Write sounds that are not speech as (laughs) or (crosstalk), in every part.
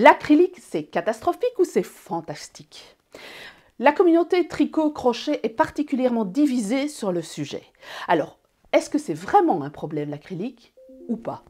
L'acrylique, c'est catastrophique ou c'est fantastique La communauté tricot-crochet est particulièrement divisée sur le sujet. Alors, est-ce que c'est vraiment un problème l'acrylique ou pas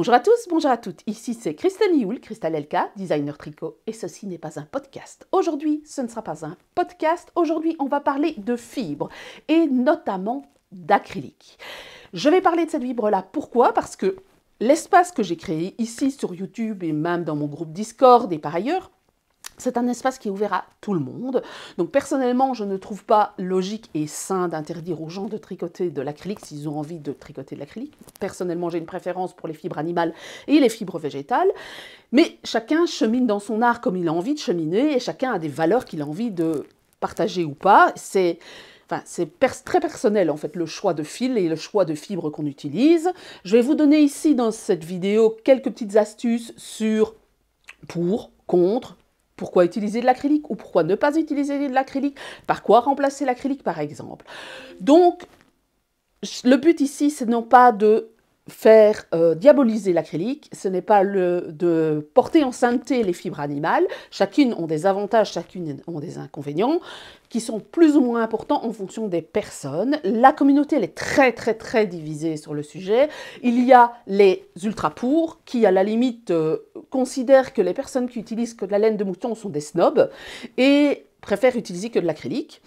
Bonjour à tous, bonjour à toutes. Ici c'est Christelle Nioul, Christelle Elka, designer tricot, et ceci n'est pas un podcast. Aujourd'hui, ce ne sera pas un podcast. Aujourd'hui, on va parler de fibres et notamment d'acrylique. Je vais parler de cette fibre-là. Pourquoi Parce que l'espace que j'ai créé ici sur YouTube et même dans mon groupe Discord et par ailleurs c'est un espace qui est ouvert à tout le monde. Donc personnellement, je ne trouve pas logique et sain d'interdire aux gens de tricoter de l'acrylique s'ils ont envie de tricoter de l'acrylique. Personnellement, j'ai une préférence pour les fibres animales et les fibres végétales. Mais chacun chemine dans son art comme il a envie de cheminer et chacun a des valeurs qu'il a envie de partager ou pas. C'est très personnel en fait le choix de fil et le choix de fibres qu'on utilise. Je vais vous donner ici dans cette vidéo quelques petites astuces sur pour, contre, pourquoi utiliser de l'acrylique ou pourquoi ne pas utiliser de l'acrylique Par quoi remplacer l'acrylique par exemple Donc, le but ici, c'est non pas de faire euh, diaboliser l'acrylique, ce n'est pas le, de porter en sainteté les fibres animales. Chacune ont des avantages, chacune ont des inconvénients qui sont plus ou moins importants en fonction des personnes. La communauté, elle est très, très, très divisée sur le sujet. Il y a les ultra-pour qui, à la limite, euh, considèrent que les personnes qui utilisent que de la laine de mouton sont des snobs et préfèrent utiliser que de l'acrylique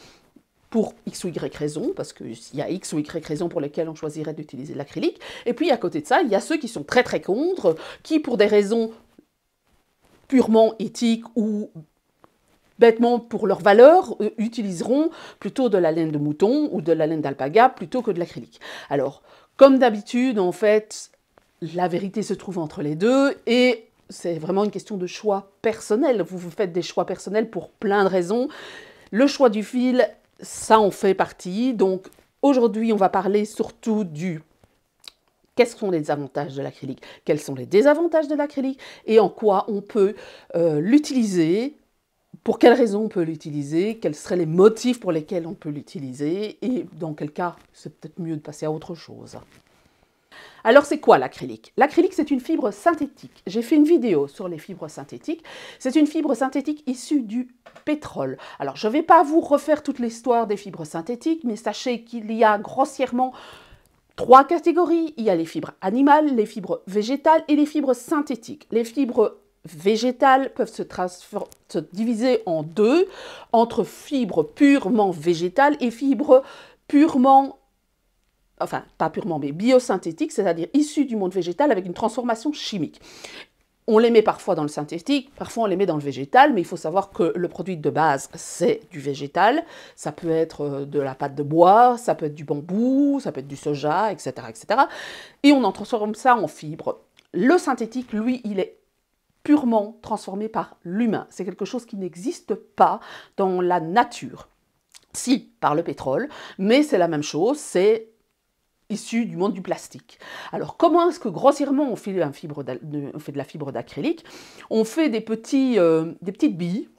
pour X ou Y raison, parce qu'il y a X ou Y raison pour lesquelles on choisirait d'utiliser de l'acrylique. Et puis à côté de ça, il y a ceux qui sont très très contre, qui pour des raisons purement éthiques ou bêtement pour leur valeur, euh, utiliseront plutôt de la laine de mouton ou de la laine d'alpaga plutôt que de l'acrylique. Alors, comme d'habitude, en fait, la vérité se trouve entre les deux et c'est vraiment une question de choix personnel. Vous vous faites des choix personnels pour plein de raisons. Le choix du fil ça en fait partie. Donc aujourd'hui, on va parler surtout du quels sont les avantages de l'acrylique, quels sont les désavantages de l'acrylique et en quoi on peut euh, l'utiliser, pour quelles raisons on peut l'utiliser, quels seraient les motifs pour lesquels on peut l'utiliser et dans quel cas c'est peut-être mieux de passer à autre chose. Alors c'est quoi l'acrylique L'acrylique c'est une fibre synthétique. J'ai fait une vidéo sur les fibres synthétiques. C'est une fibre synthétique issue du pétrole. Alors je ne vais pas vous refaire toute l'histoire des fibres synthétiques, mais sachez qu'il y a grossièrement trois catégories. Il y a les fibres animales, les fibres végétales et les fibres synthétiques. Les fibres végétales peuvent se, diviser en deux, entre fibres purement végétales et fibres purement enfin pas purement, mais biosynthétique, c'est-à-dire issu du monde végétal avec une transformation chimique. On les met parfois dans le synthétique, parfois on les met dans le végétal, mais il faut savoir que le produit de base, c'est du végétal. Ça peut être euh, de la pâte de bois, ça peut être du bambou, ça peut être du soja, etc. etc. Et on en transforme ça en fibres. Le synthétique, lui, il est purement transformé par l'humain. C'est quelque chose qui n'existe pas dans la nature. Si, par le pétrole, mais c'est la même chose, c'est issus du monde du plastique. Alors comment est-ce que grossièrement on fait, fibre fait de la fibre d'acrylique On fait des, petits, euh, des petites billes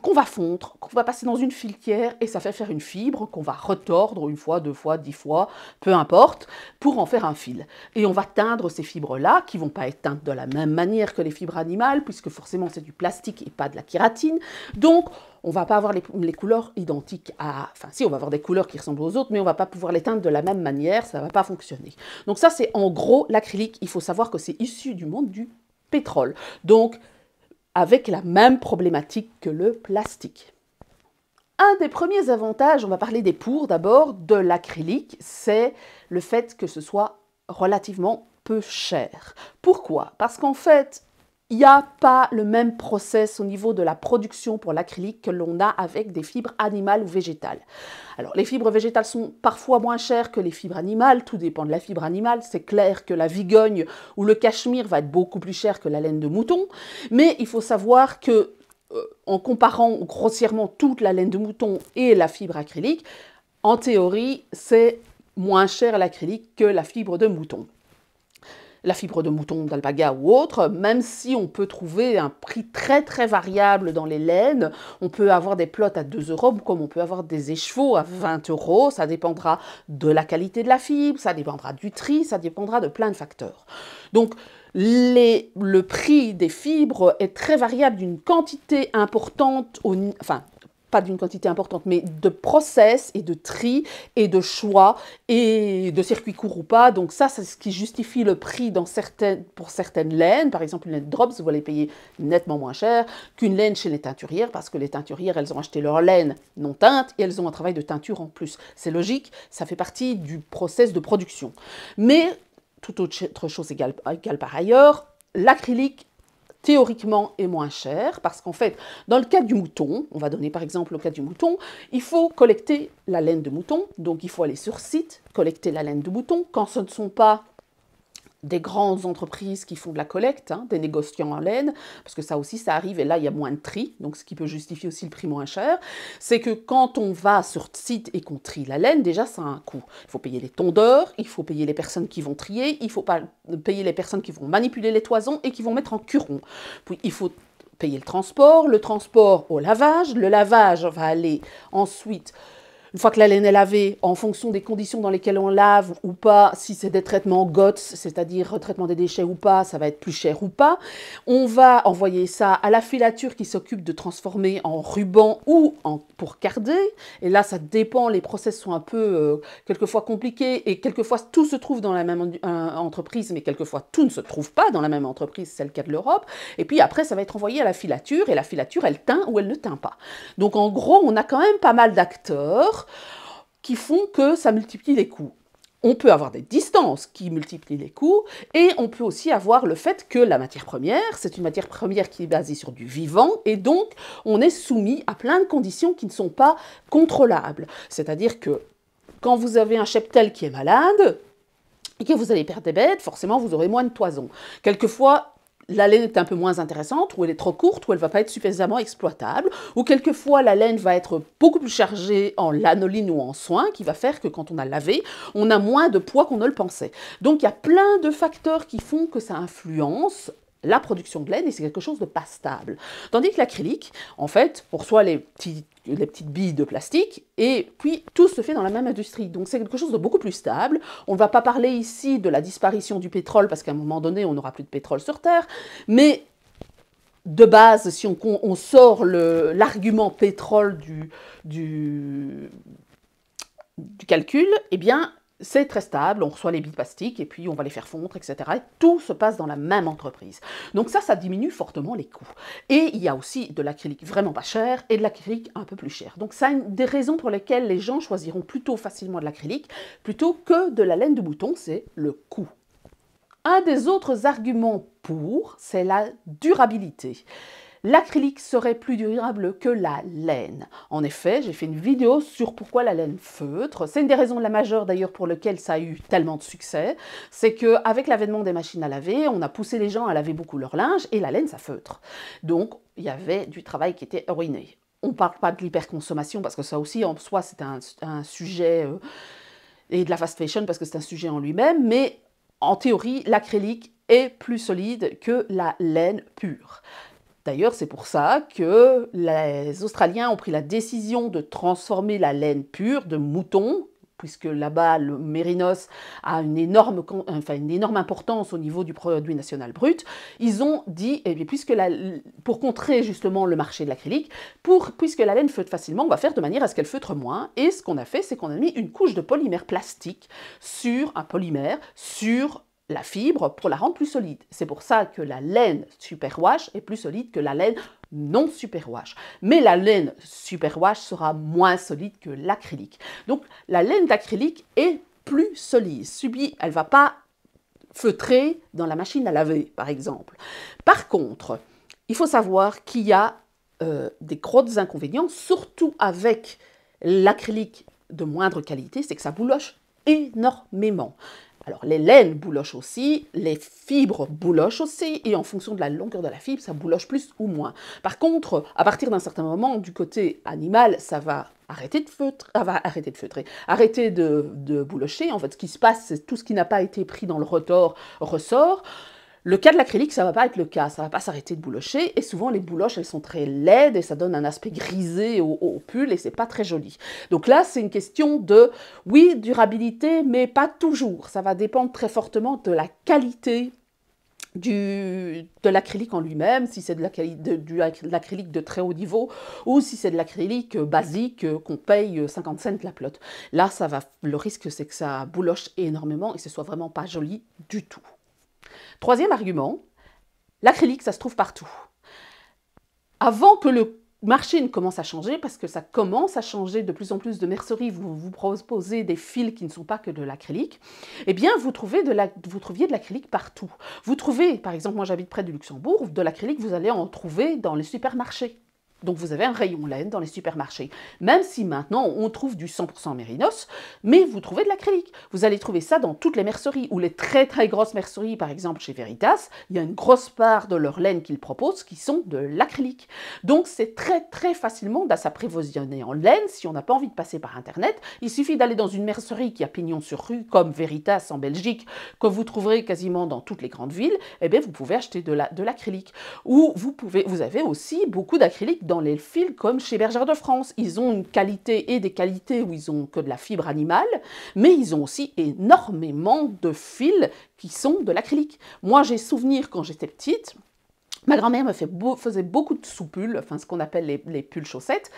qu'on va fondre, qu'on va passer dans une filière et ça fait faire une fibre qu'on va retordre une fois, deux fois, dix fois, peu importe, pour en faire un fil. Et on va teindre ces fibres-là, qui vont pas être teintes de la même manière que les fibres animales, puisque forcément c'est du plastique et pas de la kératine. Donc on va pas avoir les, les, couleurs identiques à... Enfin si, on va avoir des couleurs qui ressemblent aux autres, mais on va pas pouvoir les teindre de la même manière, ça va pas fonctionner. Donc ça c'est en gros l'acrylique, il faut savoir que c'est issu du monde du pétrole. Donc avec la même problématique que le plastique. Un des premiers avantages, on va parler des pour d'abord, de l'acrylique, c'est le fait que ce soit relativement peu cher. Pourquoi Parce qu'en fait, il n'y a pas le même process au niveau de la production pour l'acrylique que l'on a avec des fibres animales ou végétales. Alors les fibres végétales sont parfois moins chères que les fibres animales, tout dépend de la fibre animale. C'est clair que la vigogne ou le cachemire va être beaucoup plus cher que la laine de mouton, mais il faut savoir que euh, en comparant grossièrement toute la laine de mouton et la fibre acrylique, en théorie, c'est moins cher l'acrylique que la fibre de mouton la fibre de mouton, d'alpaga ou autre, même si on peut trouver un prix très très variable dans les laines, on peut avoir des plots à 2 euros comme on peut avoir des écheveaux à 20 euros, ça dépendra de la qualité de la fibre, ça dépendra du tri, ça dépendra de plein de facteurs. Donc, le prix des fibres est très variable d'une quantité importante, au, enfin pas d'une quantité importante, mais de process et de tri et de choix et de circuit court ou pas. Donc ça, c'est ce qui justifie le prix dans certaines, pour certaines laines. Par exemple, une laine Drops, vous allez payer nettement moins cher qu'une laine chez les teinturières parce que les teinturières, elles ont acheté leur laine non teinte et elles ont un travail de teinture en plus. C'est logique, ça fait partie du process de production. Mais tout autre chose égale, égale par ailleurs, l'acrylique théoriquement est moins cher, parce qu'en fait, dans le cas du mouton, on va donner par exemple le cas du mouton, il faut collecter la laine de mouton, donc il faut aller sur site, collecter la laine de mouton. Quand ce ne sont pas des grandes entreprises qui font de la collecte, hein, des négociants en laine, parce que ça aussi, ça arrive, et là, il y a moins de tri, donc ce qui peut justifier aussi le prix moins cher, c'est que quand on va sur site et qu'on trie la laine, déjà, ça a un coût. Il faut payer les tondeurs, il faut payer les personnes qui vont trier, il faut pas payer les personnes qui vont manipuler les toisons et qui vont mettre en curon. Puis, il faut payer le transport, le transport au lavage, le lavage va aller ensuite une fois que la laine est lavée, en fonction des conditions dans lesquelles on lave ou pas, si c'est des traitements GOTS, c'est-à-dire retraitement des déchets ou pas, ça va être plus cher ou pas. On va envoyer ça à la filature qui s'occupe de transformer en ruban ou en pour carder. Et là, ça dépend, les process sont un peu euh, quelquefois compliqués et quelquefois tout se trouve dans la même euh, entreprise, mais quelquefois tout ne se trouve pas dans la même entreprise, c'est le cas de l'Europe. Et puis après, ça va être envoyé à la filature et la filature, elle teint ou elle ne teint pas. Donc en gros, on a quand même pas mal d'acteurs qui font que ça multiplie les coûts. On peut avoir des distances qui multiplient les coûts et on peut aussi avoir le fait que la matière première, c'est une matière première qui est basée sur du vivant et donc on est soumis à plein de conditions qui ne sont pas contrôlables. C'est-à-dire que quand vous avez un cheptel qui est malade, et que vous allez perdre des bêtes, forcément vous aurez moins de toison. Quelquefois, la laine est un peu moins intéressante, ou elle est trop courte, ou elle ne va pas être suffisamment exploitable, ou quelquefois la laine va être beaucoup plus chargée en lanoline ou en soin, qui va faire que quand on a lavé, on a moins de poids qu'on ne le pensait. Donc il y a plein de facteurs qui font que ça influence la production de laine et c'est quelque chose de pas stable. Tandis que l'acrylique, en fait, pour soi les, les petites billes de plastique et puis tout se fait dans la même industrie. Donc c'est quelque chose de beaucoup plus stable. On ne va pas parler ici de la disparition du pétrole parce qu'à un moment donné, on n'aura plus de pétrole sur Terre, mais de base, si on, sort l'argument pétrole du, du calcul, eh bien, c'est très stable, on reçoit les billes plastiques et puis on va les faire fondre, etc. tout se passe dans la même entreprise. Donc ça, ça diminue fortement les coûts. Et il y a aussi de l'acrylique vraiment pas cher et de l'acrylique un peu plus cher. Donc ça, une des raisons pour lesquelles les gens choisiront plutôt facilement de l'acrylique plutôt que de la laine de bouton, c'est le coût. Un des autres arguments pour, c'est la durabilité. L'acrylique serait plus durable que la laine. En effet, j'ai fait une vidéo sur pourquoi la laine feutre. C'est une des raisons la majeure d'ailleurs pour laquelle ça a eu tellement de succès. C'est qu'avec l'avènement des machines à laver, on a poussé les gens à laver beaucoup leur linge et la laine, ça feutre. Donc, il y avait du travail qui était ruiné. On ne parle pas de l'hyperconsommation parce que ça aussi, en soi, c'est un, sujet... Euh, et de la fast fashion parce que c'est un sujet en lui-même, mais en théorie, l'acrylique est plus solide que la laine pure. D'ailleurs, c'est pour ça que les Australiens ont pris la décision de transformer la laine pure de mouton, puisque là-bas, le mérinos a une énorme, enfin, une énorme importance au niveau du produit national brut. Ils ont dit, eh puisque la, pour contrer justement le marché de l'acrylique, puisque la laine feutre facilement, on va faire de manière à ce qu'elle feutre moins. Et ce qu'on a fait, c'est qu'on a mis une couche de polymère plastique sur un polymère, sur la fibre pour la rendre plus solide. C'est pour ça que la laine super wash est plus solide que la laine non super wash. Mais la laine super wash sera moins solide que l'acrylique. Donc la laine d'acrylique est plus solide, subit, elle va pas feutrer dans la machine à laver par exemple. Par contre, il faut savoir qu'il y a euh, des gros inconvénients, surtout avec l'acrylique de moindre qualité, c'est que ça bouloche énormément. Alors les laines boulochent aussi, les fibres boulochent aussi, et en fonction de la longueur de la fibre, ça bouloche plus ou moins. Par contre, à partir d'un certain moment, du côté animal, ça va arrêter de feutrer, ah, va arrêter de feutrer, arrêter de, boulocher. En fait, ce qui se passe, c'est tout ce qui n'a pas été pris dans le rotor ressort. Le cas de l'acrylique, ça va pas être le cas, ça va pas s'arrêter de boulocher, et souvent les bouloches, elles sont très laides, et ça donne un aspect grisé au, pull, et c'est pas très joli. Donc là, c'est une question de, oui, durabilité, mais pas toujours, ça va dépendre très fortement de la qualité du, de l'acrylique en lui-même, si c'est de l'acrylique de, très haut niveau ou si c'est de l'acrylique euh, basique euh, qu'on paye 50 euh, cents la plotte, Là, ça va, le risque, c'est que ça bouloche énormément et ce soit vraiment pas joli du tout. Troisième argument, l'acrylique, ça se trouve partout. Avant que le marché ne commence à changer, parce que ça commence à changer, de plus en plus de merceries vous, vous proposez des fils qui ne sont pas que de l'acrylique, eh bien vous, trouvez de la, vous trouviez de l'acrylique partout. Vous trouvez, par exemple, moi j'habite près du Luxembourg, de l'acrylique, vous allez en trouver dans les supermarchés. Donc vous avez un rayon laine dans les supermarchés. Même si maintenant on trouve du 100% mérinos, mais vous trouvez de l'acrylique. Vous allez trouver ça dans toutes les merceries ou les très très grosses merceries, par exemple chez Veritas, il y a une grosse part de leur laine qu'ils proposent qui sont de l'acrylique. Donc c'est très très facilement à s'approvisionner en laine si on n'a pas envie de passer par internet. Il suffit d'aller dans une mercerie qui a pignon sur rue comme Veritas en Belgique, que vous trouverez quasiment dans toutes les grandes villes, et eh bien vous pouvez acheter de l'acrylique. La, de ou vous pouvez, vous avez aussi beaucoup d'acrylique dans les fils comme chez Bergère de France. Ils ont une qualité et des qualités où ils ont que de la fibre animale, mais ils ont aussi énormément de fils qui sont de l'acrylique. Moi, j'ai souvenir quand j'étais petite, ma grand-mère me fait faisait beaucoup de soupules, enfin ce qu'on appelle les, les pulls chaussettes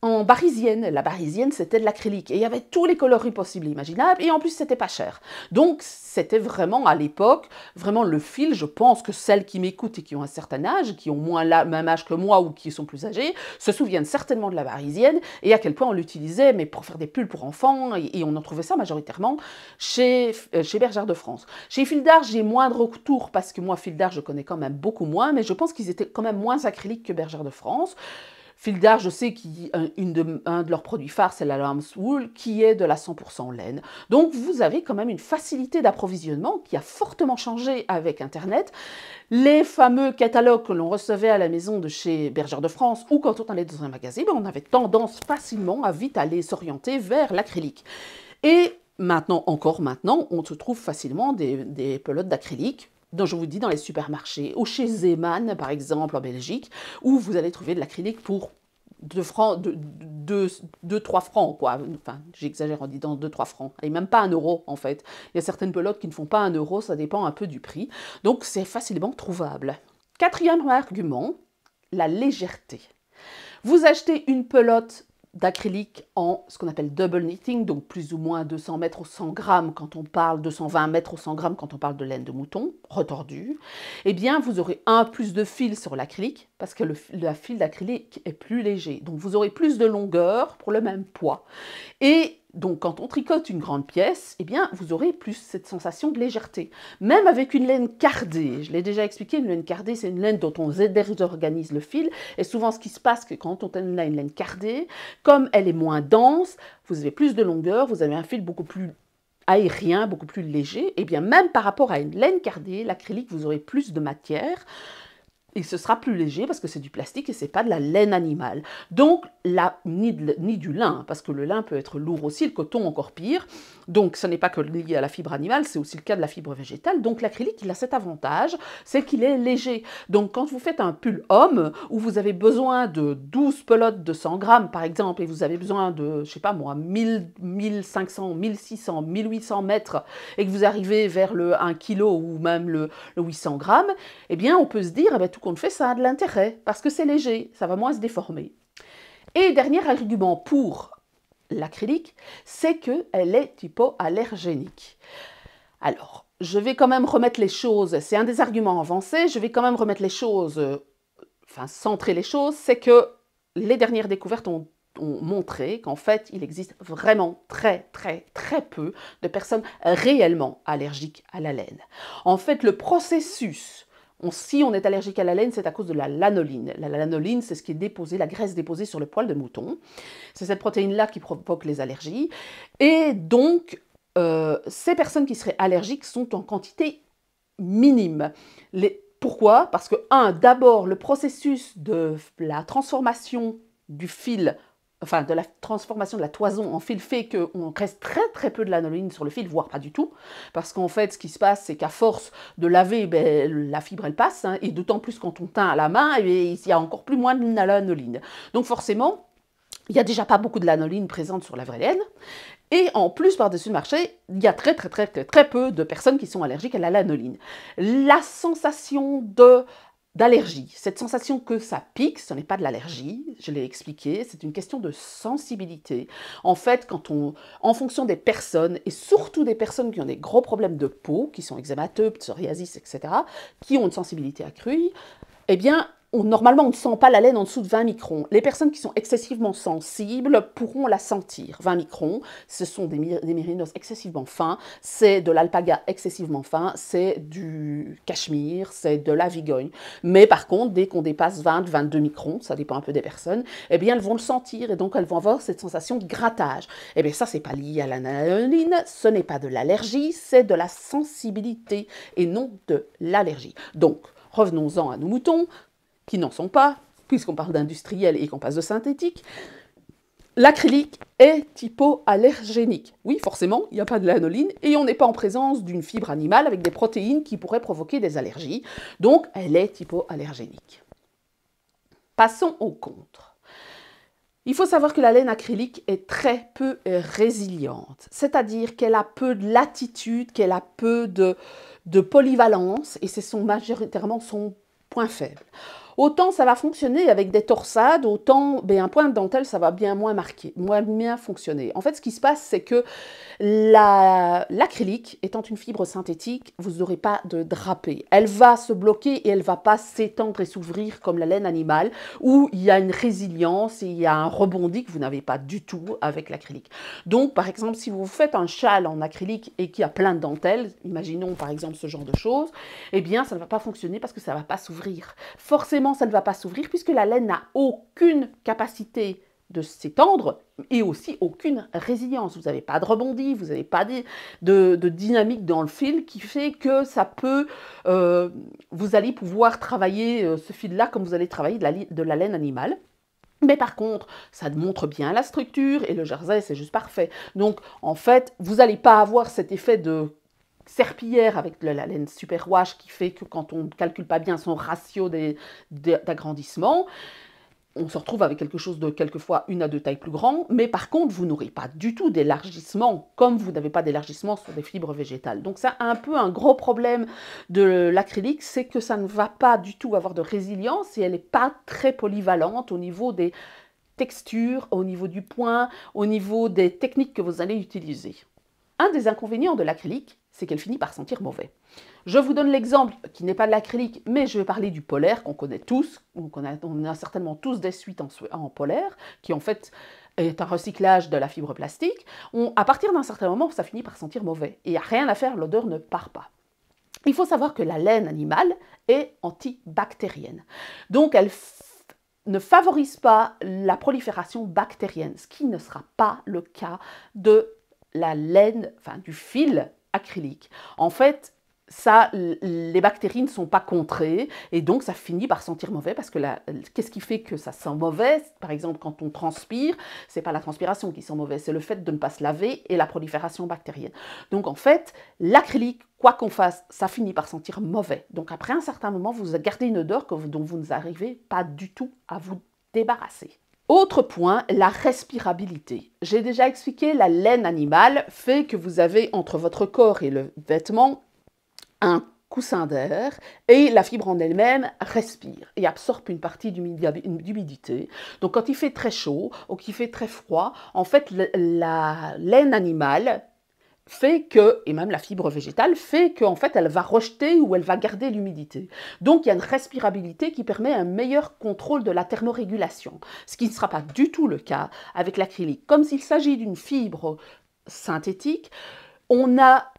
en barisienne. La barisienne, c'était de l'acrylique. Et il y avait tous les coloris possibles et imaginables. Et en plus, c'était pas cher. Donc, c'était vraiment, à l'époque, vraiment le fil. Je pense que celles qui m'écoutent et qui ont un certain âge, qui ont moins la même âge que moi ou qui sont plus âgées, se souviennent certainement de la barisienne et à quel point on l'utilisait, mais pour faire des pulls pour enfants. Et, on en trouvait ça majoritairement chez, euh, chez Bergère de France. Chez Fil d'Art, j'ai moins de retour parce que moi, Fil d'Art, je connais quand même beaucoup moins. Mais je pense qu'ils étaient quand même moins acryliques que Bergère de France. Fildar, je sais qu'un de, de leurs produits phares, c'est la lamb's wool, qui est de la 100% laine. Donc vous avez quand même une facilité d'approvisionnement qui a fortement changé avec Internet. Les fameux catalogues que l'on recevait à la maison de chez Bergère de France ou quand on allait dans un magasin, ben, on avait tendance facilement à vite aller s'orienter vers l'acrylique. Et maintenant, encore maintenant, on se trouve facilement des pelotes d'acrylique dont je vous dis, dans les supermarchés, ou chez Zeman, par exemple, en Belgique, où vous allez trouver de l'acrylique pour 2 francs, 3 francs, quoi. Enfin, j'exagère en disant 2-3 francs. Et même pas un euro, en fait. Il y a certaines pelotes qui ne font pas un euro, ça dépend un peu du prix. Donc, c'est facilement trouvable. Quatrième argument, la légèreté. Vous achetez une pelote d'acrylique en ce qu'on appelle double knitting, donc plus ou moins 200 mètres au 100 grammes quand on parle, 220 mètres au 100 grammes quand on parle de laine de mouton retordue, eh bien vous aurez un plus de fil sur l'acrylique parce que le, fil d'acrylique est plus léger. Donc vous aurez plus de longueur pour le même poids. Et donc quand on tricote une grande pièce, eh bien vous aurez plus cette sensation de légèreté. Même avec une laine cardée, je l'ai déjà expliqué, une laine cardée c'est une laine dont on désorganise le fil et souvent ce qui se passe c'est que quand on a une laine cardée, comme elle est moins dense, vous avez plus de longueur, vous avez un fil beaucoup plus aérien, beaucoup plus léger, et eh bien même par rapport à une laine cardée, l'acrylique vous aurez plus de matière et ce sera plus léger parce que c'est du plastique et c'est pas de la laine animale. Donc ni, ni du lin, hein, parce que le lin peut être lourd aussi, le coton encore pire. Donc ce n'est pas que lié à la fibre animale, c'est aussi le cas de la fibre végétale. Donc l'acrylique, il a cet avantage, c'est qu'il est léger. Donc quand vous faites un pull homme où vous avez besoin de 12 pelotes de 100 grammes par exemple et vous avez besoin de, je sais pas moi, 1000, 1500, 1600, 1800 mètres et que vous arrivez vers le 1 kg ou même le, 800 grammes, eh bien on peut se dire, eh bien, on fait ça de l'intérêt, parce que c'est léger, ça va moins se déformer. Et dernier argument pour l'acrylique, c'est qu'elle est hypoallergénique. Alors, je vais quand même remettre les choses, c'est un des arguments avancés, je vais quand même remettre les choses, enfin centrer les choses, c'est que les dernières découvertes ont montré qu'en fait, il existe vraiment très, très, très peu de personnes réellement allergiques à la laine. En fait, le processus si on est allergique à la laine, c'est à cause de la lanoline. La lanoline, c'est ce qui est déposé, la graisse déposée sur le poil de mouton. C'est cette protéine-là qui provoque les allergies. Et donc, euh, ces personnes qui seraient allergiques sont en quantité minime. pourquoi Parce que, un, d'abord, le processus de la transformation du fil enfin de la transformation de la toison en fil fait qu'on reste très très peu de l'anoline sur le fil, voire pas du tout, parce qu'en fait ce qui se passe c'est qu'à force de laver, ben, la fibre elle passe, hein, et d'autant plus quand on teint à la main, il y a encore plus moins de l'anoline. Donc forcément, il n'y a déjà pas beaucoup de l'anoline présente sur la vraie laine, et en plus, par-dessus le marché, il y a très, très, très, très, très peu de personnes qui sont allergiques à la lanoline. La sensation de d'allergie. Cette sensation que ça pique, ce n'est pas de l'allergie, je l'ai expliqué, c'est une question de sensibilité. En fait, quand on, en fonction des personnes, et surtout des personnes qui ont des gros problèmes de peau, qui sont eczémateux, psoriasis, etc., qui ont une sensibilité accrue, eh bien, normalement, on ne sent pas la laine en dessous de 20 microns. Les personnes qui sont excessivement sensibles pourront la sentir. 20 microns, ce sont des, des mérinos excessivement fins, c'est de l'alpaga excessivement fin, c'est du cachemire, c'est de la vigogne. Mais par contre, dès qu'on dépasse 20, 22 microns, ça dépend un peu des personnes, eh bien, elles vont le sentir et donc elles vont avoir cette sensation de grattage. Eh bien, ça, c'est pas lié à l'analine, ce n'est pas de l'allergie, c'est de la sensibilité et non de l'allergie. Donc, Revenons-en à nos moutons qui n'en sont pas, puisqu'on parle d'industriel et qu'on passe de synthétique, l'acrylique est typoallergénique. Oui, forcément, il n'y a pas de lanoline et on n'est pas en présence d'une fibre animale avec des protéines qui pourraient provoquer des allergies. Donc, elle est hypoallergénique. Passons au contre. Il faut savoir que la laine acrylique est très peu résiliente, c'est-à-dire qu'elle a peu de latitude, qu'elle a peu de, de polyvalence, et c'est son, majoritairement son point faible. Autant ça va fonctionner avec des torsades, autant ben, un point de dentelle, ça va bien moins marquer, moins bien fonctionner. En fait, ce qui se passe, c'est que l'acrylique, étant une fibre synthétique, vous n'aurez pas de drapé. Elle va se bloquer et elle va pas s'étendre et s'ouvrir comme la laine animale, où il y a une résilience et il y a un rebondi que vous n'avez pas du tout avec l'acrylique. Donc, par exemple, si vous faites un châle en acrylique et qui a plein de dentelles, imaginons par exemple ce genre de choses, eh bien, ça ne va pas fonctionner parce que ça ne va pas s'ouvrir. Forcément, ça ne va pas s'ouvrir puisque la laine n'a aucune capacité de s'étendre et aussi aucune résilience. Vous n'avez pas de rebondi, vous n'avez pas de, dynamique dans le fil qui fait que ça peut, euh, vous allez pouvoir travailler euh, ce fil-là comme vous allez travailler de la, de la laine animale. Mais par contre, ça montre bien la structure et le jersey, c'est juste parfait. Donc, en fait, vous n'allez pas avoir cet effet de serpillière avec de la laine super wash qui fait que quand on ne calcule pas bien son ratio d'agrandissement, on se retrouve avec quelque chose de quelquefois une à deux tailles plus grand, mais par contre, vous n'aurez pas du tout d'élargissement, comme vous n'avez pas d'élargissement sur des fibres végétales. Donc ça, un peu un gros problème de l'acrylique, c'est que ça ne va pas du tout avoir de résilience et elle n'est pas très polyvalente au niveau des textures, au niveau du point, au niveau des techniques que vous allez utiliser. Un des inconvénients de l'acrylique, c'est qu'elle finit par sentir mauvais. Je vous donne l'exemple qui n'est pas de l'acrylique, mais je vais parler du polaire qu'on connaît tous. On, a certainement tous des suites en, polaire, qui en fait est un recyclage de la fibre plastique. à partir d'un certain moment, ça finit par sentir mauvais. Et il n'y a rien à faire, l'odeur ne part pas. Il faut savoir que la laine animale est antibactérienne. Donc elle ne favorise pas la prolifération bactérienne, ce qui ne sera pas le cas de la laine, enfin du fil acrylique. En fait, ça, les bactéries ne sont pas contrées et donc ça finit par sentir mauvais parce que qu'est-ce qui fait que ça sent mauvais Par exemple, quand on transpire, c'est pas la transpiration qui sent mauvais, c'est le fait de ne pas se laver et la prolifération bactérienne. Donc en fait, l'acrylique, quoi qu'on fasse, ça finit par sentir mauvais. Donc après un certain moment, vous gardez une odeur dont vous n'arrivez pas du tout à vous débarrasser. Autre point, la respirabilité. J'ai déjà expliqué, la laine animale fait que vous avez entre votre corps et le vêtement un coussin d'air et la fibre en elle-même respire et absorbe une partie d'humidité. Donc quand il fait très chaud ou qu'il fait très froid, en fait la laine animale fait que, et même la fibre végétale, fait qu'en en fait elle va rejeter ou elle va garder l'humidité. Donc il y a une respirabilité qui permet un meilleur contrôle de la thermorégulation, ce qui ne sera pas du tout le cas avec l'acrylique. Comme s'il s'agit d'une fibre synthétique, on a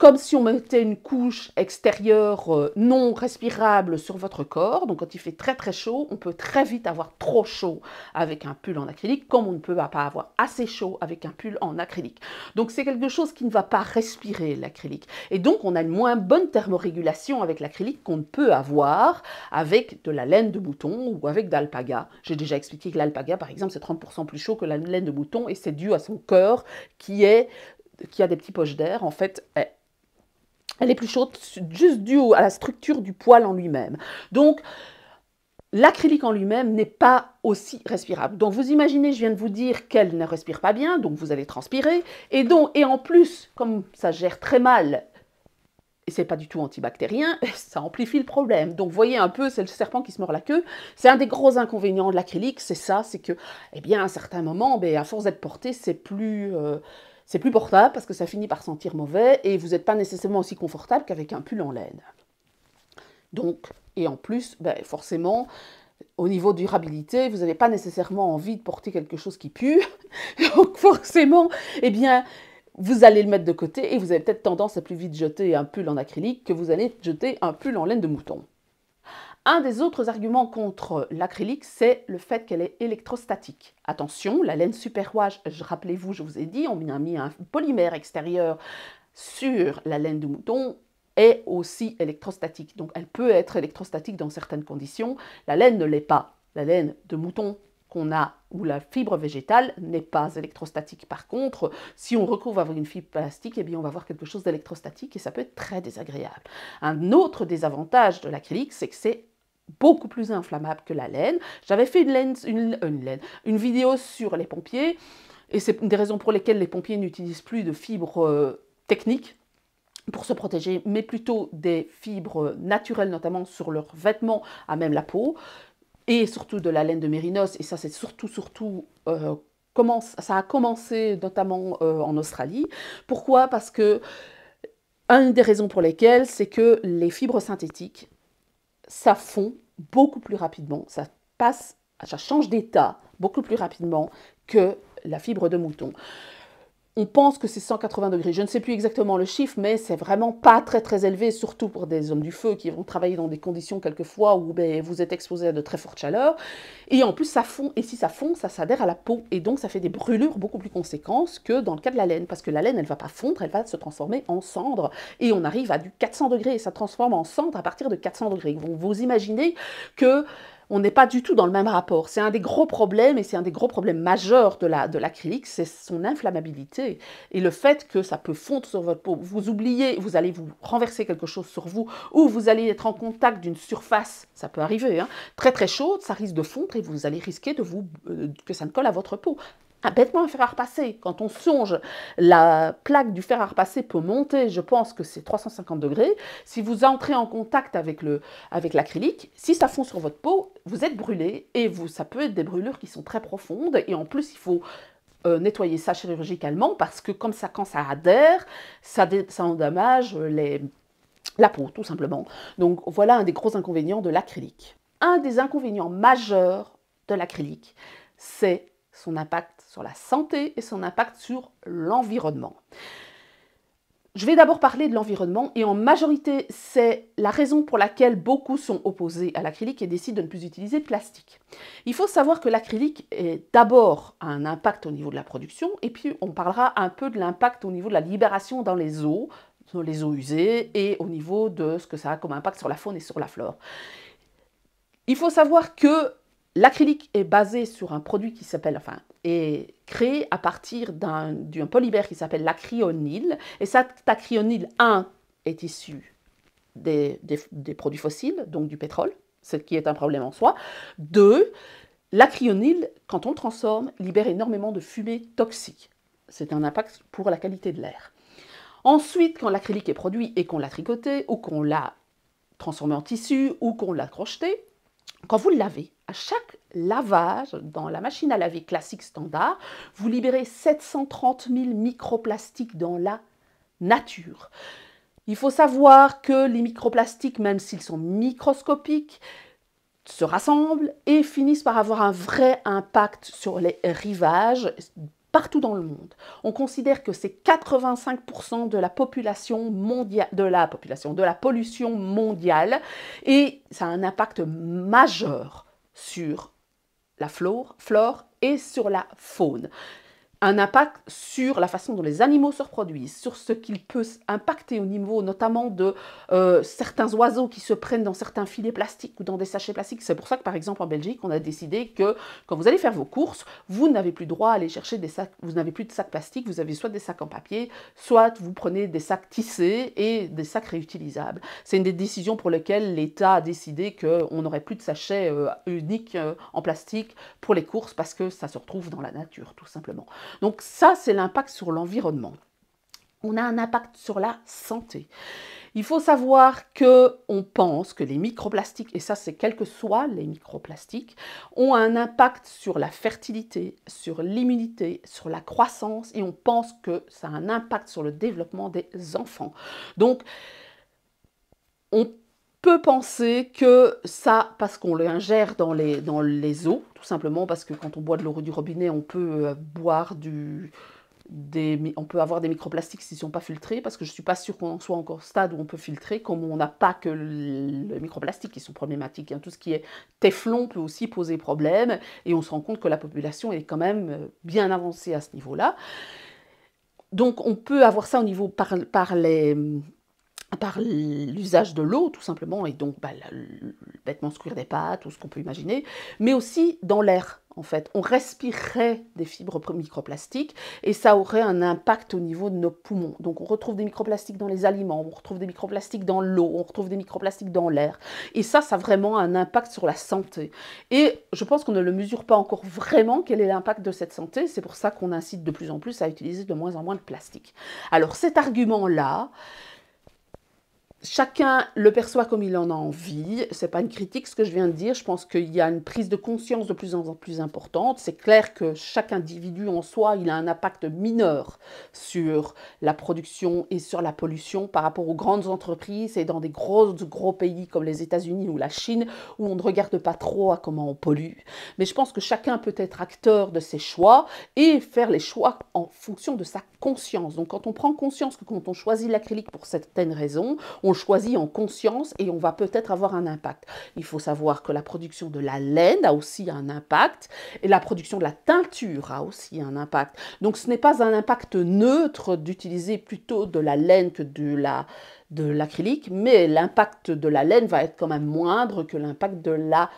comme si on mettait une couche extérieure euh, non respirable sur votre corps. Donc quand il fait très très chaud, on peut très vite avoir trop chaud avec un pull en acrylique, comme on ne peut pas avoir assez chaud avec un pull en acrylique. Donc c'est quelque chose qui ne va pas respirer l'acrylique. Et donc on a une moins bonne thermorégulation avec l'acrylique qu'on ne peut avoir avec de la laine de mouton ou avec d'alpaga. J'ai déjà expliqué que l'alpaga, par exemple, c'est 30% plus chaud que la laine de mouton et c'est dû à son cœur qui est qui a des petits poches d'air, en fait, elle est plus chaude juste dû à la structure du poil en lui-même. Donc, L'acrylique en lui-même n'est pas aussi respirable. Donc vous imaginez, je viens de vous dire qu'elle ne respire pas bien, donc vous allez transpirer. Et donc, et en plus, comme ça gère très mal, et c'est pas du tout antibactérien, (laughs) ça amplifie le problème. Donc voyez un peu, c'est le serpent qui se mord la queue. C'est un des gros inconvénients de l'acrylique, c'est ça, c'est que, eh bien, à un certain moment, ben, à force d'être porté, c'est plus... Euh, c'est plus portable parce que ça finit par sentir mauvais et vous n'êtes pas nécessairement aussi confortable qu'avec un pull en laine. Donc, et en plus, ben, forcément, au niveau durabilité, vous n'avez pas nécessairement envie de porter quelque chose qui pue. (laughs) Donc forcément, eh bien, vous allez le mettre de côté et vous avez peut-être tendance à plus vite jeter un pull en acrylique que vous allez jeter un pull en laine de mouton. Un des autres arguments contre l'acrylique, c'est le fait qu'elle est électrostatique. Attention, la laine superwash, rappelez-vous, je vous ai dit, on a mis un polymère extérieur sur la laine de mouton est aussi électrostatique. Donc elle peut être électrostatique dans certaines conditions. La laine ne l'est pas. La laine de mouton qu'on a ou la fibre végétale n'est pas électrostatique. Par contre, si on recouvre avec une fibre plastique, eh bien on va avoir quelque chose d'électrostatique et ça peut être très désagréable. Un autre désavantage de l'acrylique, c'est que c'est beaucoup plus inflammable que la laine. J'avais fait une, euh, une, vidéo sur les pompiers, et c'est une des raisons pour lesquelles les pompiers n'utilisent plus de fibres euh, techniques pour se protéger, mais plutôt des fibres naturelles, notamment sur leurs vêtements, à même la peau, et surtout de la laine de mérinos, et ça c'est surtout, surtout... Euh, ça a commencé notamment en Australie. Pourquoi Parce que une des raisons pour lesquelles, c'est que les fibres synthétiques ça fond beaucoup plus rapidement, ça passe, ça change d'état beaucoup plus rapidement que la fibre de mouton on pense que c'est 180 degrés. Je ne sais plus exactement le chiffre, mais c'est vraiment pas très très élevé, surtout pour des hommes du feu qui vont travailler dans des conditions quelquefois où ben, vous êtes exposé à de très fortes chaleurs. Et en plus, ça fond. Et si ça fond, ça s'adhère à la peau. Et donc, ça fait des brûlures beaucoup plus conséquentes que dans le cas de la laine. Parce que la laine, elle va pas fondre, elle va se transformer en cendre. Et on arrive à du 400 degrés. Et ça transforme en cendre à partir de 400 degrés. vous imaginez que on n'est pas du tout dans le même rapport. C'est un des gros problèmes, et c'est un des gros problèmes majeurs de, la, de l'acrylique, c'est son inflammabilité. Et le fait que ça peut fondre sur votre peau. Vous oubliez, vous allez vous renverser quelque chose sur vous, ou vous allez être en contact d'une surface, ça peut arriver, hein, très très chaude, ça risque de fondre, et vous allez risquer de vous, euh, que ça ne colle à votre peau. Ah, bêtement un fer à repasser. Quand on songe, la plaque du fer à repasser peut monter, je pense que c'est 350 degrés. Si vous entrez en contact avec le avec l'acrylique, si ça fond sur votre peau, vous êtes brûlé et vous ça peut être des brûlures qui sont très profondes et en plus il faut euh, nettoyer ça chirurgicalement parce que comme ça quand ça adhère, ça, ça endommage la peau tout simplement. Donc voilà un des gros inconvénients de l'acrylique. Un des inconvénients majeurs de l'acrylique, c'est son impact sur la santé et son impact sur l'environnement. Je vais d'abord parler de l'environnement et en majorité, c'est la raison pour laquelle beaucoup sont opposés à l'acrylique et décident de ne plus utiliser de plastique. Il faut savoir que l'acrylique est d'abord un impact au niveau de la production et puis on parlera un peu de l'impact au niveau de la libération dans les eaux, dans les eaux usées et au niveau de ce que ça a comme impact sur la faune et sur la flore. Il faut savoir que L'acrylique est basé sur un produit qui s'appelle, enfin, est créé à partir d'un polymère qui s'appelle l'acryonyl. Et cet acryonyl 1 est issu des, produits fossiles, donc du pétrole, ce qui est un problème en soi. Deux, l'acryonyl, quand on le transforme, libère énormément de fumée toxique. C'est un impact pour la qualité de l'air. Ensuite, quand l'acrylique est produit et qu'on l'a tricoté ou qu'on l'a transformé en tissu ou qu'on l'a crocheté, quand vous le lavez, à chaque lavage dans la machine à laver classique standard, vous libérez 730 000 microplastiques dans la nature. Il faut savoir que les microplastiques, même s'ils sont microscopiques, se rassemblent et finissent par avoir un vrai impact sur les rivages, partout dans le monde. On considère que c'est 85% de la population mondiale, de la population, de la pollution mondiale, et ça a un impact majeur sur la flore et sur la faune un impact sur la façon dont les animaux se reproduisent, sur ce qu'il peut impacter au niveau notamment de euh, certains oiseaux qui se prennent dans certains filets plastiques ou dans des sachets plastiques. C'est pour ça que par exemple en Belgique, on a décidé que quand vous allez faire vos courses, vous n'avez plus droit à aller chercher des sacs, vous n'avez plus de sacs plastiques, vous avez soit des sacs en papier, soit vous prenez des sacs tissés et des sacs réutilisables. C'est une des décisions pour lesquelles l'État a décidé qu'on n'aurait plus de sachets euh, uniques euh, en plastique pour les courses parce que ça se retrouve dans la nature tout simplement. Donc ça, c'est l'impact sur l'environnement. On a un impact sur la santé. Il faut savoir que on pense que les microplastiques, et ça c'est quels que soient les microplastiques, ont un impact sur la fertilité, sur l'immunité, sur la croissance, et on pense que ça a un impact sur le développement des enfants. Donc, on peut penser que ça, parce qu'on l'ingère dans les, dans les eaux, tout simplement parce que quand on boit de l'eau du robinet, on peut euh, boire du, des, on peut avoir des microplastiques s'ils ne sont pas filtrés, parce que je ne suis pas sûre qu'on en soit encore au stade où on peut filtrer, comme on n'a pas que les microplastiques qui sont problématiques. Hein. Tout ce qui est Teflon peut aussi poser problème, et on se rend compte que la population est quand même euh, bien avancée à ce niveau-là. Donc on peut avoir ça au niveau par les par l'usage de l'eau tout simplement, et donc bah, le vêtement se des pâtes, ou ce qu'on peut imaginer, mais aussi dans l'air en fait. On respirerait des fibres microplastiques et ça aurait un impact au niveau de nos poumons. Donc on retrouve des microplastiques dans les aliments, on retrouve des microplastiques dans l'eau, on retrouve des microplastiques dans l'air. Et ça, ça a vraiment un impact sur la santé. Et je pense qu'on ne le mesure pas encore vraiment quel est l'impact de cette santé. C'est pour ça qu'on incite de plus en plus à utiliser de moins en moins de plastique. Alors cet argument-là, Chacun le perçoit comme il en a envie. C'est pas une critique ce que je viens de dire. Je pense qu'il y a une prise de conscience de plus en plus importante. C'est clair que chaque individu en soi, il a un impact mineur sur la production et sur la pollution par rapport aux grandes entreprises et dans des gros gros pays comme les États-Unis ou la Chine où on ne regarde pas trop à comment on pollue. Mais je pense que chacun peut être acteur de ses choix et faire les choix en fonction de sa conscience. Donc quand on prend conscience que quand on choisit l'acrylique pour certaines raisons, on choisit en conscience et on va peut-être avoir un impact. Il faut savoir que la production de la laine a aussi un impact et la production de la teinture a aussi un impact. Donc ce n'est pas un impact neutre d'utiliser plutôt de la laine que de la de l'acrylique, mais l'impact de la laine va être quand même moindre que l'impact de la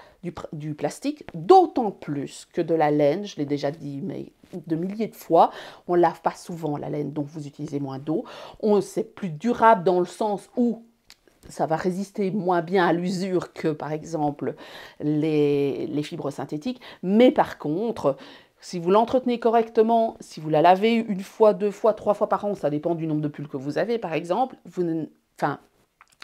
du, plastique, d'autant plus que de la laine, je l'ai déjà dit, mais de milliers de fois, on lave pas souvent la laine, donc vous utilisez moins d'eau. C'est plus durable dans le sens où ça va résister moins bien à l'usure que par exemple les, fibres synthétiques, mais par contre, si vous l'entretenez correctement, si vous la lavez une fois, deux fois, trois fois par an, ça dépend du nombre de pulls que vous avez par exemple, vous, enfin,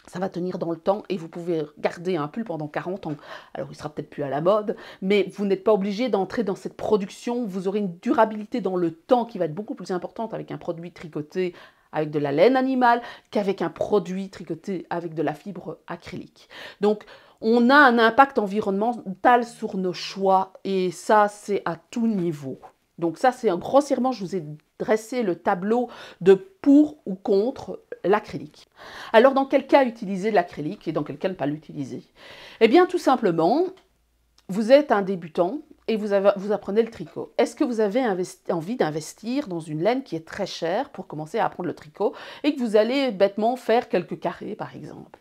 ça va tenir dans le temps et vous pouvez garder un pull pendant 40 ans. Alors il sera peut-être plus à la mode, mais vous n'êtes pas obligé d'entrer dans cette production. Vous aurez une durabilité dans le temps qui va être beaucoup plus importante avec un produit tricoté avec de la laine animale qu'avec un produit tricoté avec de la fibre acrylique. Donc on a un impact environnemental sur nos choix et ça c'est à tout niveau. Donc ça c'est grossièrement, je vous ai dressé le tableau de pour ou contre l'acrylique. Alors dans quel cas utiliser l'acrylique et dans quel cas ne pas l'utiliser Eh bien tout simplement, vous êtes un débutant et vous, vous apprenez le tricot. Est-ce que vous avez envie d'investir dans une laine qui est très chère pour commencer à apprendre le tricot et que vous allez bêtement faire quelques carrés par exemple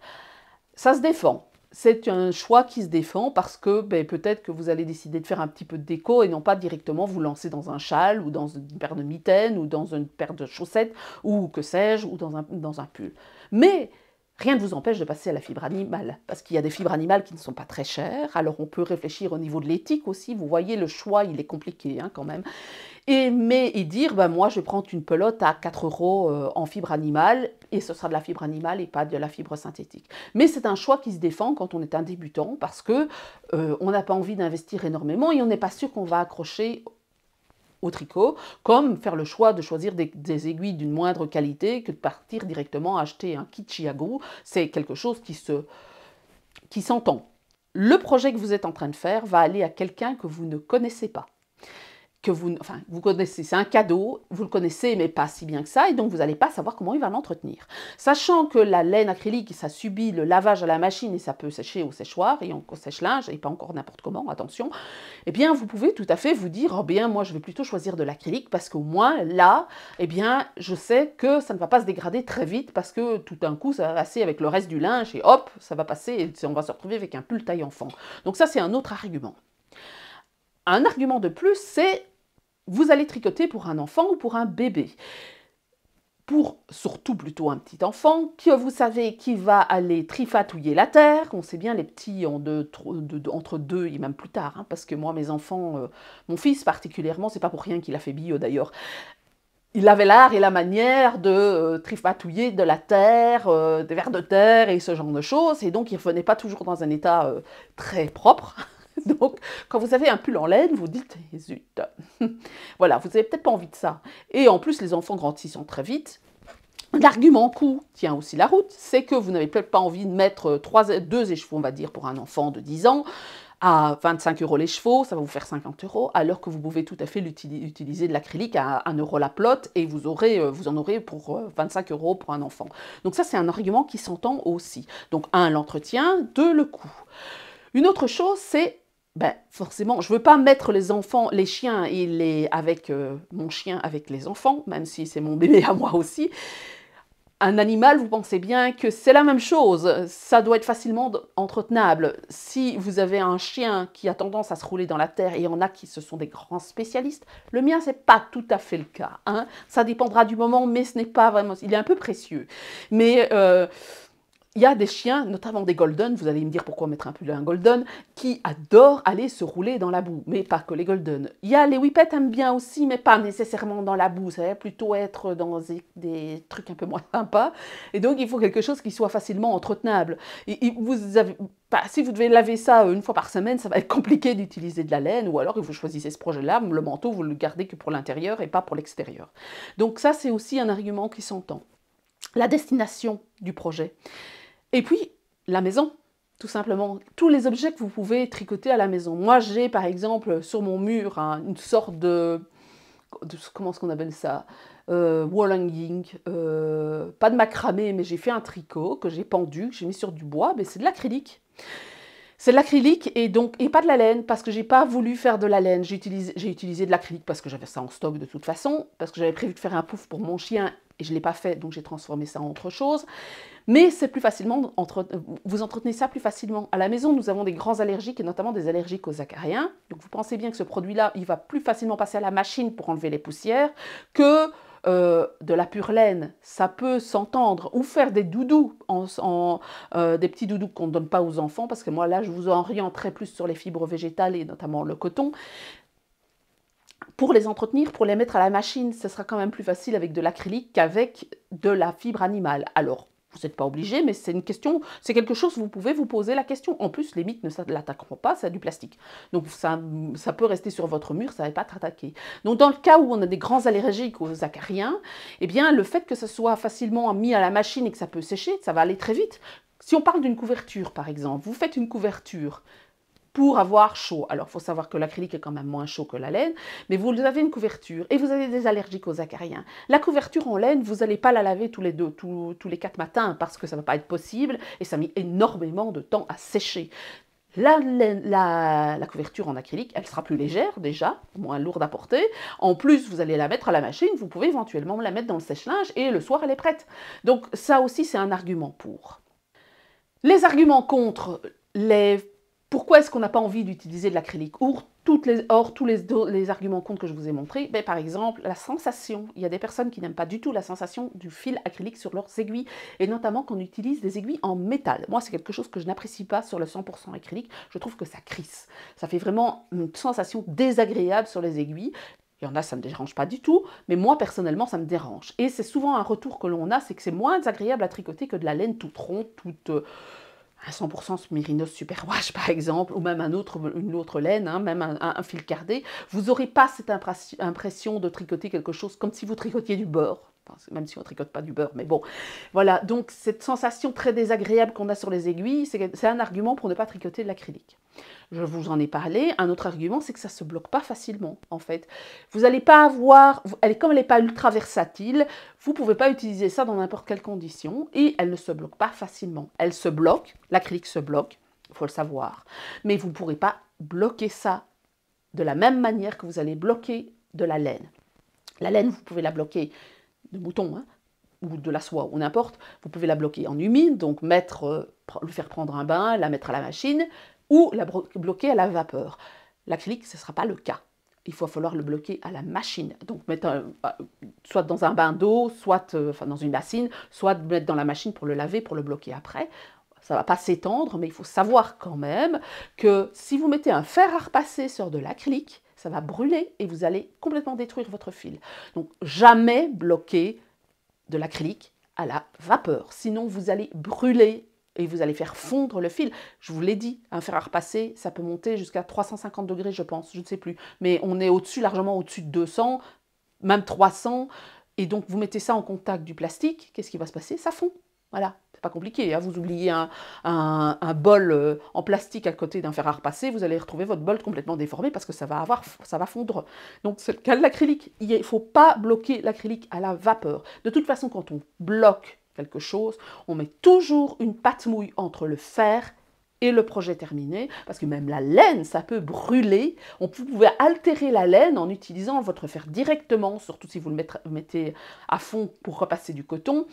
Ça se défend c'est un choix qui se défend parce que ben, peut-être que vous allez décider de faire un petit peu de déco et non pas directement vous lancer dans un châle ou dans une paire de mitaines ou dans une paire de chaussettes ou que sais-je, ou dans un, dans un pull. Mais Rien ne vous empêche de passer à la fibre animale, parce qu'il y a des fibres animales qui ne sont pas très chères, alors on peut réfléchir au niveau de l'éthique aussi, vous voyez, le choix, il est compliqué hein, quand même. Et, mais, dire, ben, moi je prends une pelote à 4 euros euh, en fibre animale, et ce sera de la fibre animale et pas de la fibre synthétique. Mais c'est un choix qui se défend quand on est un débutant, parce que euh, on n'a pas envie d'investir énormément et on n'est pas sûr qu'on va accrocher au tricot, comme faire le choix de choisir des, aiguilles d'une moindre qualité que de partir directement acheter un kit C'est quelque chose qui se qui s'entend. Le projet que vous êtes en train de faire va aller à quelqu'un que vous ne connaissez pas que vous, vous connaissez, c'est un cadeau, vous le connaissez mais pas si bien que ça, et donc vous n'allez pas savoir comment il va l'entretenir. Sachant que la laine acrylique, ça subit le lavage à la machine et ça peut sécher au séchoir et au sèche-linge, et pas encore n'importe comment, attention, eh bien vous pouvez tout à fait vous dire, oh bien moi je vais plutôt choisir de l'acrylique parce qu'au moins là, eh bien je sais que ça ne va pas se dégrader très vite parce que tout d'un coup ça va passer avec le reste du linge et hop, ça va passer et on va se retrouver avec un pull taille enfant. Donc ça c'est un autre argument. Un argument de plus, c'est vous allez tricoter pour un enfant ou pour un bébé. Pour surtout plutôt un petit enfant, que vous savez qui va aller trifatouiller la terre. On sait bien les petits entre deux et même plus tard, hein, parce que moi, mes enfants, euh, mon fils particulièrement, c'est pas pour rien qu'il a fait bio d'ailleurs. Il avait l'art et la manière de euh, trifatouiller de la terre, euh, des vers de terre et ce genre de choses, et donc il revenait pas toujours dans un état très propre. (laughs) Donc, quand vous avez un pull en laine, vous dites eh zut. (laughs) voilà, vous n'avez peut-être pas envie de ça. Et en plus, les enfants grandissent très vite, L'argument coût tient aussi la route, c'est que vous n'avez peut-être pas envie de mettre euh, e-, deux échevaux, on va dire, pour un enfant de 10 ans, à 25 euros les chevaux, ça va vous faire 50 euros, alors que vous pouvez tout à fait utiliser de l'acrylique à 1 euro la plotte et vous, aurez, euh, vous en aurez pour 25 euh, euros pour un enfant. Donc ça, c'est un argument qui s'entend aussi. Donc, un, l'entretien, deux, le coût. Une autre chose, c'est ben, forcément, je ne veux pas mettre les enfants, les chiens, et les avec euh, mon chien, avec les enfants, même si c'est mon bébé à moi aussi. Un animal, vous pensez bien que c'est la même chose, ça doit être facilement entretenable. Si vous avez un chien qui a tendance à se rouler dans la terre, et il y en a qui se sont des grands spécialistes, le mien, c'est pas tout à fait le cas. Hein. Ça dépendra du moment, mais ce n'est pas vraiment... Il est un peu précieux. Mais... Euh, il y a des chiens, notamment des golden, vous allez me dire pourquoi mettre un pull un golden, qui adorent aller se rouler dans la boue, mais pas que les golden. Il y a les whippets aiment bien aussi, mais pas nécessairement dans la boue, ça va plutôt être dans des, trucs un peu moins sympas. Et donc il faut quelque chose qui soit facilement entretenable. vous avez, bah, si vous devez laver ça euh, une fois par semaine, ça va être compliqué d'utiliser de la laine, ou alors vous choisissez ce projet-là, le manteau, vous le gardez que pour l'intérieur et pas pour l'extérieur. Donc ça, c'est aussi un argument qui s'entend. La destination du projet. Et puis, la maison, tout simplement. Tous les objets que vous pouvez tricoter à la maison. Moi, j'ai par exemple sur mon mur hein, une sorte de, comment est-ce qu'on appelle ça euh, Wall hanging, euh, pas de macramé, mais j'ai fait un tricot que j'ai pendu, que j'ai mis sur du bois, mais c'est de l'acrylique. C'est de l'acrylique et donc pas de la laine parce que j'ai pas voulu faire de la laine. J'ai utilisé, utilisé, de l'acrylique parce que j'avais ça en stock de toute façon, parce que j'avais prévu de faire un pouf pour mon chien et je ne l'ai pas fait, donc j'ai transformé ça en autre chose. Mais c'est plus facilement, entre, vous entretenez ça plus facilement. À la maison, nous avons des grands allergiques, et notamment des allergiques aux acariens. Donc vous pensez bien que ce produit-là, il va plus facilement passer à la machine pour enlever les poussières que euh, de la pure laine, ça peut s'entendre, ou faire des doudous, en, euh, des petits doudous qu'on ne donne pas aux enfants, parce que moi là je vous orienterai plus sur les fibres végétales et notamment le coton, pour les entretenir, pour les mettre à la machine, ce sera quand même plus facile avec de l'acrylique qu'avec de la fibre animale. Alors, vous n'êtes pas obligé, mais c'est une question, c'est quelque chose, vous pouvez vous poser la question. En plus, les mythes ne l'attaqueront pas, c'est du plastique. Donc ça, peut rester sur votre mur, ça ne va pas être attaqué. Donc dans le cas où on a des grands allergiques aux acariens, eh bien le fait que ça soit facilement mis à la machine et que ça peut sécher, ça va aller très vite. Si on parle d'une couverture, par exemple, vous faites une couverture, pour avoir chaud. Alors, il faut savoir que l'acrylique est quand même moins chaud que la laine, mais vous avez une couverture et vous avez des allergiques aux acariens. La couverture en laine, vous n'allez pas la laver tous les deux, tous, les quatre matins parce que ça ne va pas être possible et ça met énormément de temps à sécher. La, la, la, couverture en acrylique, elle sera plus légère déjà, moins lourde à porter. En plus, vous allez la mettre à la machine, vous pouvez éventuellement la mettre dans le sèche-linge et le soir, elle est prête. Donc ça aussi, c'est un argument pour. Les arguments contre les pourquoi est-ce qu'on n'a pas envie d'utiliser de l'acrylique Or, tous les, arguments contre que je vous ai montrés, ben, par exemple, la sensation. Il y a des personnes qui n'aiment pas du tout la sensation du fil acrylique sur leurs aiguilles, et notamment qu'on utilise des aiguilles en métal. Moi, c'est quelque chose que je n'apprécie pas sur le 100% acrylique. Je trouve que ça crisse. Ça fait vraiment une sensation désagréable sur les aiguilles. Il y en a, ça ne me dérange pas du tout, mais moi, personnellement, ça me dérange. Et c'est souvent un retour que l'on a, c'est que c'est moins agréable à tricoter que de la laine toute ronde, toute... Euh, un 100% super Superwash par exemple, ou même une autre laine, hein, même un, fil cardé, vous n'aurez pas cette impression de tricoter quelque chose comme si vous tricotiez du beurre. même si on ne tricote pas du beurre, mais bon. Voilà, donc cette sensation très désagréable qu'on a sur les aiguilles, c'est un argument pour ne pas tricoter de l'acrylique. Je vous en ai parlé. Un autre argument, c'est que ça ne se bloque pas facilement, en fait. Vous n'allez pas avoir, elle, comme elle n'est pas ultra versatile, vous ne pouvez pas utiliser ça dans n'importe quelle condition et elle ne se bloque pas facilement. Elle se bloque, l'acrylique se bloque, il faut le savoir. Mais vous ne pourrez pas bloquer ça de la même manière que vous allez bloquer de la laine. La laine, vous pouvez la bloquer de mouton, hein, ou de la soie, ou n'importe, vous pouvez la bloquer en humide, donc mettre, le euh, lui faire prendre un bain, la mettre à la machine, ou la bloquer à la vapeur. L'acrylique, ce ne sera pas le cas. Il va falloir le bloquer à la machine. Donc mettre soit dans un bain d'eau, soit euh, dans une bassine, soit mettre dans la machine pour le laver, pour le bloquer après. Ça ne va pas s'étendre, mais il faut savoir quand même que si vous mettez un fer à repasser sur de l'acrylique, ça va brûler et vous allez complètement détruire votre fil. Donc jamais bloquer de l'acrylique à la vapeur, sinon vous allez brûler et vous allez faire fondre le fil. Je vous l'ai dit, un fer à repasser, ça peut monter jusqu'à 350 degrés, je pense, je ne sais plus. Mais on est au-dessus, largement au-dessus de 200, même 300. Et donc, vous mettez ça en contact du plastique, qu'est-ce qui va se passer Ça fond. Voilà, c'est pas compliqué. Hein. Vous oubliez un, bol euh, en plastique à côté d'un fer à repasser, vous allez retrouver votre bol complètement déformé parce que ça va, avoir, ça va fondre. Donc c'est le cas de l'acrylique. Il ne faut pas bloquer l'acrylique à la vapeur. De toute façon, quand on bloque quelque chose, on met toujours une pâte mouille entre le fer et le projet terminé, parce que même la laine, ça peut brûler. On pouvait altérer la laine en utilisant votre fer directement, surtout si vous le mettez à fond pour repasser du coton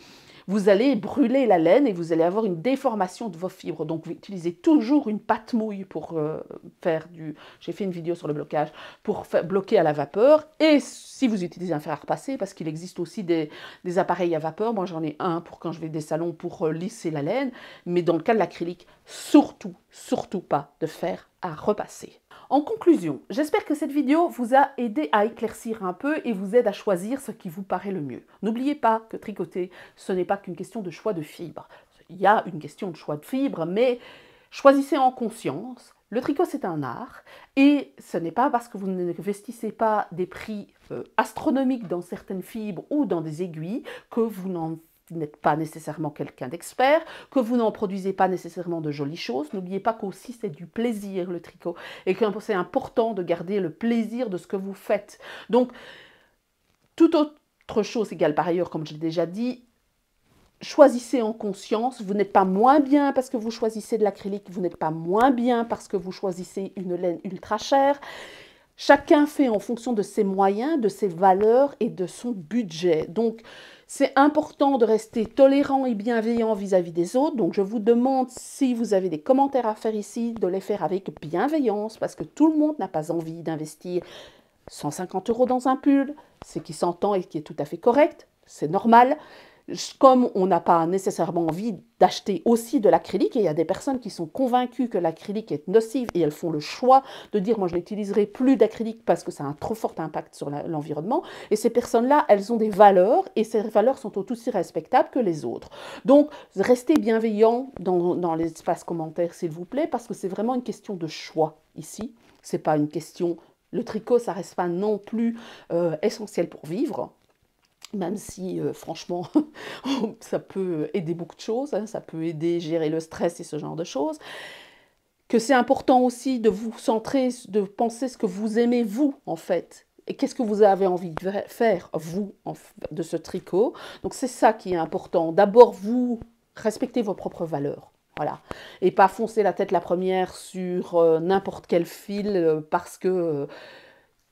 vous allez brûler la laine et vous allez avoir une déformation de vos fibres. Donc, vous utilisez toujours une pâte mouille pour euh, faire du... J'ai fait une vidéo sur le blocage, pour bloquer à la vapeur. Et si vous utilisez un fer à repasser, parce qu'il existe aussi des, appareils à vapeur, moi j'en ai un pour quand je vais des salons pour euh, lisser la laine, mais dans le cas de l'acrylique, surtout, surtout pas de fer à repasser. En conclusion, j'espère que cette vidéo vous a aidé à éclaircir un peu et vous aide à choisir ce qui vous paraît le mieux. N'oubliez pas que tricoter, ce n'est pas qu'une question de choix de fibres. Il y a une question de choix de fibres, mais choisissez en conscience. Le tricot, c'est un art et ce n'est pas parce que vous n'investissez pas des prix euh, astronomiques dans certaines fibres ou dans des aiguilles que vous n'en vous n'êtes pas nécessairement quelqu'un d'expert, que vous n'en produisez pas nécessairement de jolies choses. N'oubliez pas qu'aussi c'est du plaisir le tricot et que c'est important de garder le plaisir de ce que vous faites. Donc, tout autre chose égale par ailleurs, comme je l'ai déjà dit, choisissez en conscience. Vous n'êtes pas moins bien parce que vous choisissez de l'acrylique, vous n'êtes pas moins bien parce que vous choisissez une laine ultra chère. Chacun fait en fonction de ses moyens, de ses valeurs et de son budget. Donc, c'est important de rester tolérant et bienveillant vis-à-vis des autres. Donc, je vous demande si vous avez des commentaires à faire ici, de les faire avec bienveillance, parce que tout le monde n'a pas envie d'investir 150 euros dans un pull, c'est qui s'entend et qui est tout à fait correct, c'est normal comme on n'a pas nécessairement envie d'acheter aussi de l'acrylique, et il y a des personnes qui sont convaincues que l'acrylique est nocive et elles font le choix de dire moi je n'utiliserai plus d'acrylique parce que ça a un trop fort impact sur l'environnement, et ces personnes-là, elles ont des valeurs et ces valeurs sont tout aussi respectables que les autres. Donc restez bienveillants dans, l'espace commentaires s'il vous plaît, parce que c'est vraiment une question de choix ici, c'est pas une question... Le tricot, ça reste pas non plus euh, essentiel pour vivre même si euh, franchement (laughs) ça peut aider beaucoup de choses, hein, ça peut aider à gérer le stress et ce genre de choses, que c'est important aussi de vous centrer, de penser ce que vous aimez vous en fait. Et qu'est-ce que vous avez envie de faire, vous, de ce tricot Donc c'est ça qui est important. D'abord, vous respectez vos propres valeurs. Voilà. Et pas foncer la tête la première sur euh, n'importe quel fil euh, parce que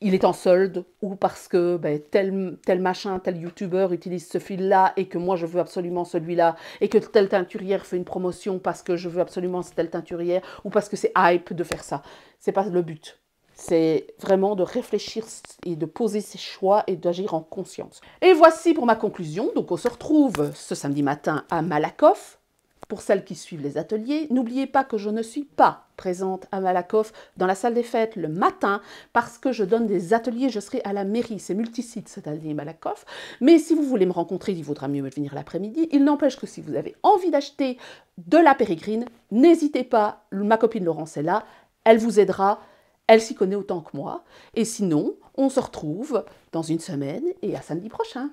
il est en solde ou parce que ben, tel, machin, tel youtubeur utilise ce fil-là et que moi je veux absolument celui-là et que telle teinturière fait une promotion parce que je veux absolument telle teinturière ou parce que c'est hype de faire ça. C'est pas le but. C'est vraiment de réfléchir et de poser ses choix et d'agir en conscience. Et voici pour ma conclusion. Donc on se retrouve ce samedi matin à Malakoff pour celles qui suivent les ateliers, n'oubliez pas que je ne suis pas présente à Malakoff dans la salle des fêtes le matin parce que je donne des ateliers, je serai à la mairie, c'est multisite cet atelier Malakoff. Mais si vous voulez me rencontrer, il vaudra mieux venir l'après-midi. Il n'empêche que si vous avez envie d'acheter de la périgrine, n'hésitez pas, ma copine Laurence est là, elle vous aidera, elle s'y connaît autant que moi. Et sinon, on se retrouve dans une semaine et à samedi prochain.